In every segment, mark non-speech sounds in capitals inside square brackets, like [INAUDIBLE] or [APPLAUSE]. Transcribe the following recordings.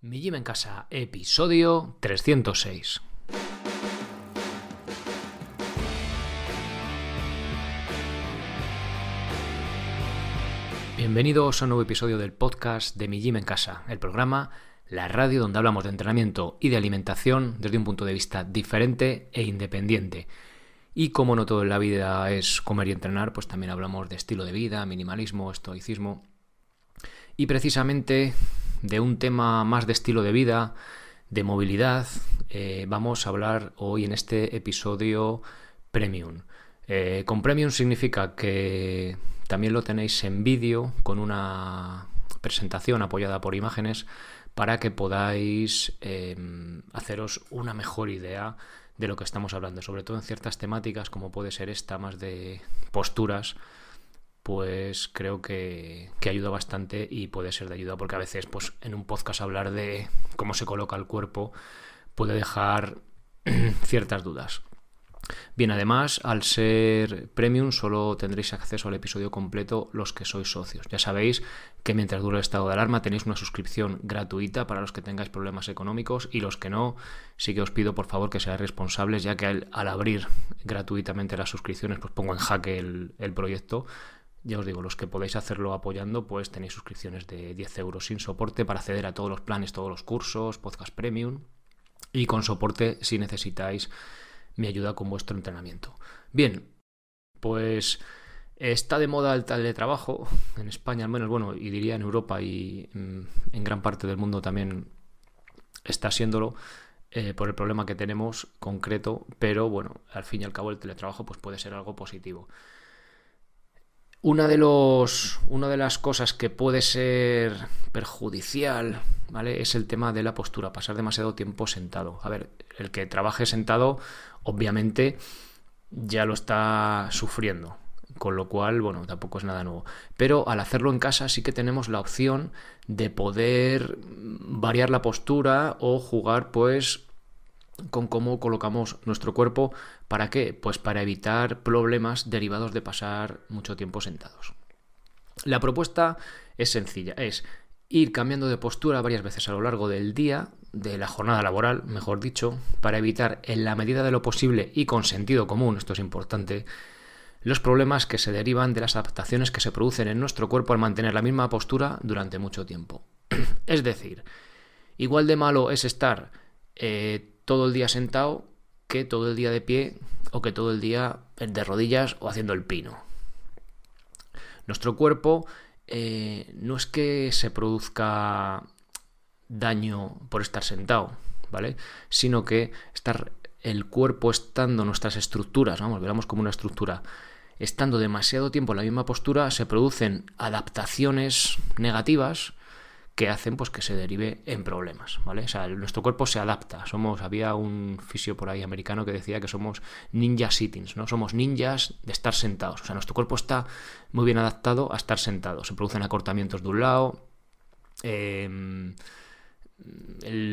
Mi Gym en Casa, episodio 306. Bienvenidos a un nuevo episodio del podcast de Mi Gym en Casa, el programa, la radio donde hablamos de entrenamiento y de alimentación desde un punto de vista diferente e independiente. Y como no todo en la vida es comer y entrenar, pues también hablamos de estilo de vida, minimalismo, estoicismo. Y precisamente de un tema más de estilo de vida, de movilidad, eh, vamos a hablar hoy en este episodio premium. Eh, con premium significa que también lo tenéis en vídeo con una presentación apoyada por imágenes para que podáis em, haceros una mejor idea de lo que estamos hablando, sobre todo en ciertas temáticas como puede ser esta más de posturas pues creo que, que, ayuda bastante y puede ser de ayuda porque a veces pues en un podcast hablar de cómo se coloca el cuerpo puede dejar [CLEARS THROAT] ciertas dudas. Bien, además, al ser premium solo tendréis acceso al episodio completo los que sois socios. Ya sabéis que mientras dure el estado de alarma tenéis una suscripción gratuita para los que tengáis problemas económicos y los que no, sí que os pido por favor que seáis responsables ya que al, abrir gratuitamente las suscripciones pues pongo en jaque el, el proyecto ya os digo, los que podéis hacerlo apoyando, pues tenéis suscripciones de 10 euros sin soporte para acceder a todos los planes, todos los cursos, podcast premium y con soporte si necesitáis mi ayuda con vuestro entrenamiento. Bien, pues está de moda el teletrabajo, en España al menos, bueno, y diría en Europa y mm, en gran parte del mundo también está siéndolo. Eh, por el problema que tenemos concreto, pero bueno, al fin y al cabo el teletrabajo pues puede ser algo positivo. Una de, los, una de las cosas que puede ser perjudicial, ¿vale? Es el tema de la postura, pasar demasiado tiempo sentado. A ver, el que trabaje sentado, obviamente, ya lo está sufriendo. Con lo cual, bueno, tampoco es nada nuevo. Pero al hacerlo en casa sí que tenemos la opción de poder variar la postura o jugar, pues, con cómo colocamos nuestro cuerpo. ¿Para qué? Pues para evitar problemas derivados de pasar mucho tiempo sentados. La propuesta es sencilla, es ir cambiando de postura varias veces a lo largo del día, de la jornada laboral, mejor dicho, para evitar en la medida de lo posible y con sentido común, esto es importante, los problemas que se derivan de las adaptaciones que se producen en nuestro cuerpo al mantener la misma postura durante mucho tiempo. [CLEARS THROAT] es decir, igual de malo es estar eh, todo el día sentado que todo el día de pie o que todo el día eh, de rodillas o haciendo el pino. Nuestro cuerpo eh, no es que se produzca daño por estar sentado, ¿vale? Sino que estar el cuerpo estando, nuestras estructuras, vamos, veamos como una estructura, estando demasiado tiempo en la misma postura, se producen adaptaciones negativas que hacen pues que se derive en problemas, ¿vale? O sea, nuestro cuerpo se adapta. Somos, había un fisio por ahí americano que decía que somos ninja sittings, ¿no? Somos ninjas de estar sentados. O sea, nuestro cuerpo está muy bien adaptado a estar sentado. Se producen acortamientos de un lado. Em,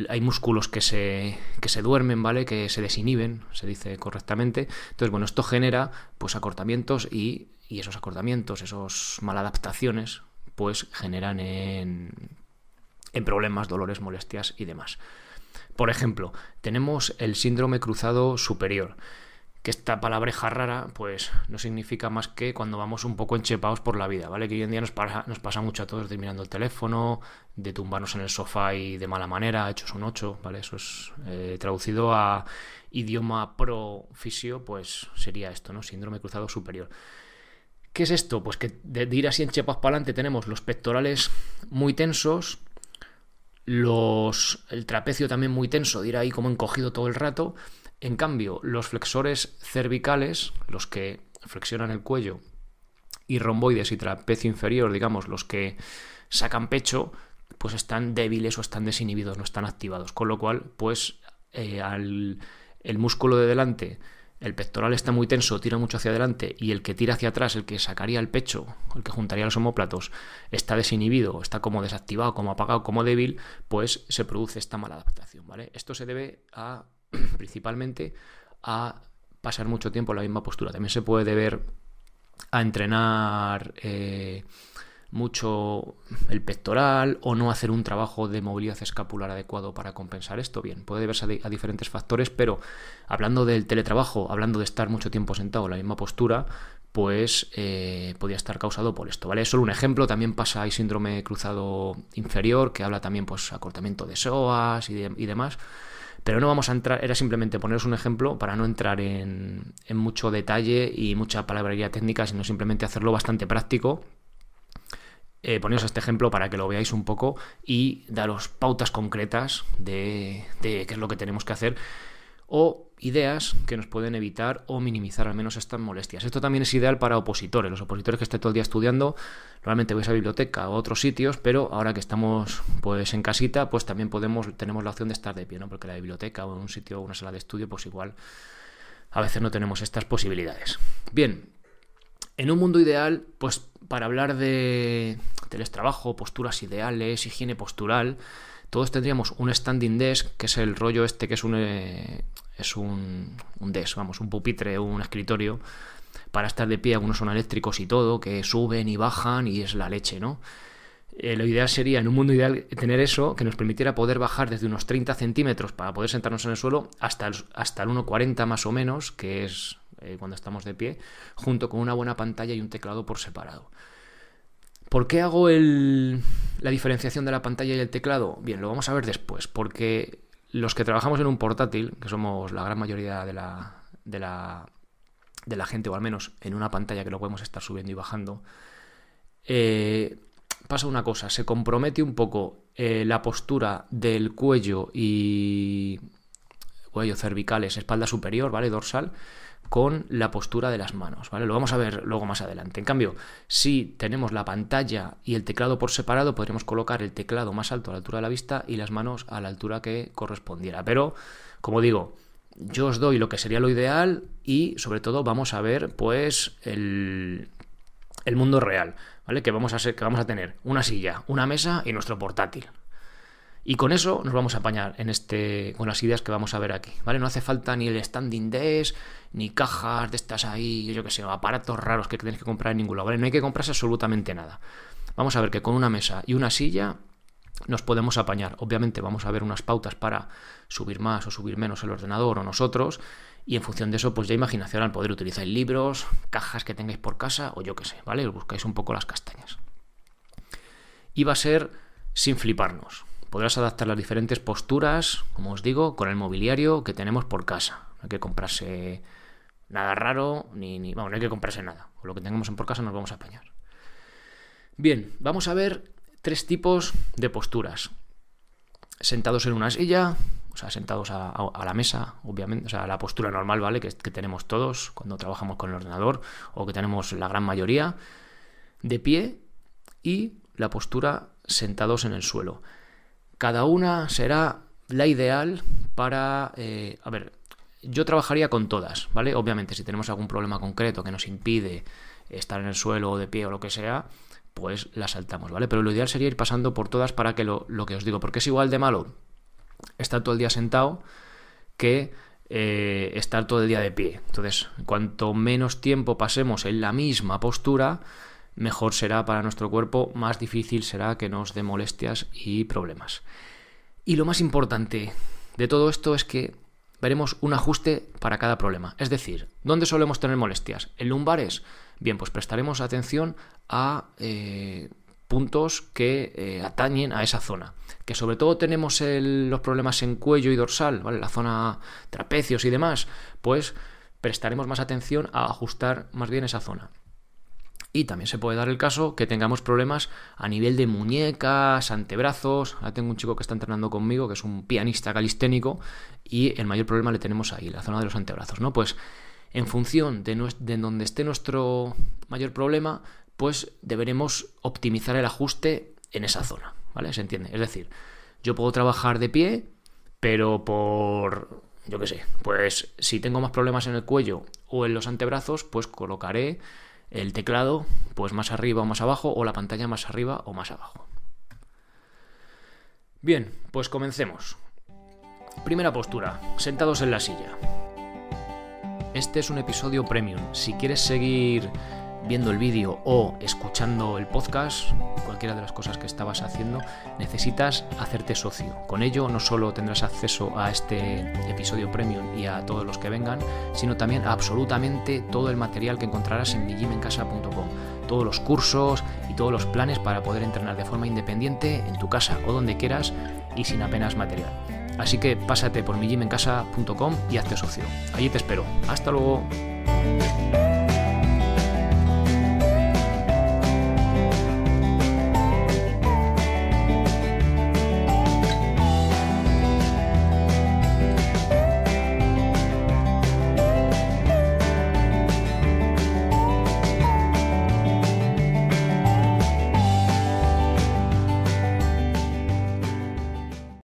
hay músculos que se, que se duermen, ¿vale? Que se desinhiben, se dice correctamente. Entonces, bueno, esto genera pues acortamientos y, esos acortamientos, esas maladaptaciones, pues generan en, en problemas, dolores, molestias y demás. Por ejemplo, tenemos el síndrome cruzado superior, que esta palabreja rara pues no significa más que cuando vamos un poco enchepados por la vida, ¿vale? Que hoy en día nos pasa, nos mucho a todos de mirando el teléfono, de tumbarnos en el sofá y de mala manera, hechos un ocho, ¿vale? Eso es eh, traducido a idioma pro pues sería esto, ¿no? Síndrome cruzado superior. ¿Qué es esto? Pues que de, de ir así enchepados para adelante tenemos los pectorales muy tensos, el trapecio también muy tenso, dirá ahí como encogido todo el rato. En cambio, los flexores cervicales, los que flexionan el cuello, y romboides y trapecio inferior, digamos, los que sacan pecho, pues están débiles o están desinhibidos, no están activados. Con lo cual, pues eh, al, el músculo de delante el pectoral está muy tenso, tira mucho hacia adelante y el que tira hacia atrás, el que sacaría el pecho, el que juntaría los homóplatos, está desinhibido, está como desactivado, como apagado, como débil, pues se produce esta mala adaptación, ¿vale? Esto se debe a [CLEARS THROAT] principalmente a pasar mucho tiempo en la misma postura. También se puede deber a entrenar eh, mucho el pectoral o no hacer un trabajo de movilidad escapular adecuado para compensar esto. Bien, puede deberse a, diferentes factores, pero hablando del teletrabajo, hablando de estar mucho tiempo sentado en la misma postura, pues eh, podría estar causado por esto, ¿vale? Es solo un ejemplo, también pasa, hay síndrome cruzado inferior, que habla también, pues, acortamiento de psoas y, demás, pero no vamos a entrar, era simplemente poneros un ejemplo para no entrar en mucho detalle y mucha palabrería técnica, sino simplemente hacerlo bastante práctico eh, poneros este ejemplo para que lo veáis un poco y daros pautas concretas de, qué es lo que tenemos que hacer o ideas que nos pueden evitar o minimizar al menos estas molestias. Esto también es ideal para opositores. Los opositores que esté todo el día estudiando, normalmente vais a biblioteca o a otros sitios, pero ahora que estamos pues en casita, pues también podemos, tenemos la opción de estar de pie, ¿no? Porque la biblioteca o un sitio o una sala de estudio, pues igual a veces no tenemos estas posibilidades. Bien, en un mundo ideal, pues para hablar de, telestrabajo, posturas ideales, higiene postural, todos tendríamos un standing desk, que es el rollo este que es un, eh, es un, un desk, vamos, un pupitre, un escritorio, para estar de pie, algunos son eléctricos y todo, que suben y bajan y es la leche, ¿no? Eh, lo ideal sería, en un mundo ideal, tener eso que nos permitiera poder bajar desde unos 30 centímetros para poder sentarnos en el suelo hasta el, hasta el 1,40 más o menos, que es eh, cuando estamos de pie, junto con una buena pantalla y un teclado por separado. ¿Por qué hago el, la diferenciación de la pantalla y el teclado? Bien, lo vamos a ver después, porque los que trabajamos en un portátil, que somos la gran mayoría de la, de la, gente, o al menos en una pantalla que lo podemos estar subiendo y bajando, eh, pasa una cosa, se compromete un poco eh, la postura del cuello y cuello cervicales, espalda superior, ¿vale? Dorsal, con la postura de las manos, ¿vale? Lo vamos a ver luego más adelante. En cambio, si tenemos la pantalla y el teclado por separado, podríamos colocar el teclado más alto a la altura de la vista y las manos a la altura que correspondiera. Pero, como digo, yo os doy lo que sería lo ideal y sobre todo vamos a ver pues el, mundo real, ¿vale? Que vamos, a ser, que vamos a tener una silla, una mesa y nuestro portátil, y con eso nos vamos a apañar en este, con las ideas que vamos a ver aquí, ¿vale? No hace falta ni el standing desk, ni cajas de estas ahí, yo que sé, aparatos raros que tenéis que comprar en ningún lado, No hay que comprarse absolutamente nada. Vamos a ver que con una mesa y una silla nos podemos apañar. Obviamente vamos a ver unas pautas para subir más o subir menos el ordenador o nosotros, y en función de eso, pues ya imaginación al poder utilizar libros, cajas que tengáis por casa o yo que sé, ¿vale? buscáis un poco las castañas. Y va a ser sin fliparnos. Podrás adaptar las diferentes posturas, como os digo, con el mobiliario que tenemos por casa. No hay que comprarse nada raro, ni, ni bueno, no hay que comprarse nada. Con lo que tengamos por casa nos vamos a apañar. Bien, vamos a ver tres tipos de posturas. Sentados en una silla, o sea, sentados a, la mesa, obviamente, o sea, la postura normal, ¿vale? que tenemos todos cuando trabajamos con el ordenador o que tenemos la gran mayoría, de pie y la postura sentados en el suelo. Cada una será la ideal para... Eh, a ver, yo trabajaría con todas, ¿vale? Obviamente, si tenemos algún problema concreto que nos impide estar en el suelo o de pie o lo que sea, pues la saltamos, ¿vale? Pero lo ideal sería ir pasando por todas para que lo, que os digo, porque es igual de malo estar todo el día sentado que eh, estar todo el día de pie. Entonces, cuanto menos tiempo pasemos en la misma postura, mejor será para nuestro cuerpo, más difícil será que nos dé molestias y problemas. Y lo más importante de todo esto es que veremos un ajuste para cada problema. Es decir, ¿dónde solemos tener molestias? ¿En lumbares? Bien, pues prestaremos atención a eh, puntos que eh, atañen a esa zona. Que sobre todo tenemos los problemas en cuello y dorsal, ¿vale? La zona trapecios y demás, pues prestaremos más atención a ajustar más bien esa zona. Y también se puede dar el caso que tengamos problemas a nivel de muñecas, antebrazos. Ahora tengo un chico que está entrenando conmigo, que es un pianista calisténico, y el mayor problema le tenemos ahí, la zona de los antebrazos, ¿no? Pues en función de, de donde esté nuestro mayor problema, pues deberemos optimizar el ajuste en esa zona, ¿vale? ¿Se entiende? Es decir, yo puedo trabajar de pie, pero por yo qué sé, pues si tengo más problemas en el cuello o en los antebrazos, pues colocaré el teclado pues más arriba o más abajo o la pantalla más arriba o más abajo. Bien, pues comencemos. Primera postura, sentados en la silla. Este es un episodio premium. Si quieres seguir viendo el vídeo o escuchando el podcast, cualquiera de las cosas que estabas haciendo, necesitas hacerte socio. Con ello no solo tendrás acceso a este episodio premium y a todos los que vengan, sino también absolutamente todo el material que encontrarás en mijimencasa.com. Todos los cursos y todos los planes para poder entrenar de forma independiente en tu casa o donde quieras y sin apenas material. Así que pásate por mijimencasa.com y hazte socio. Allí te espero. Hasta luego.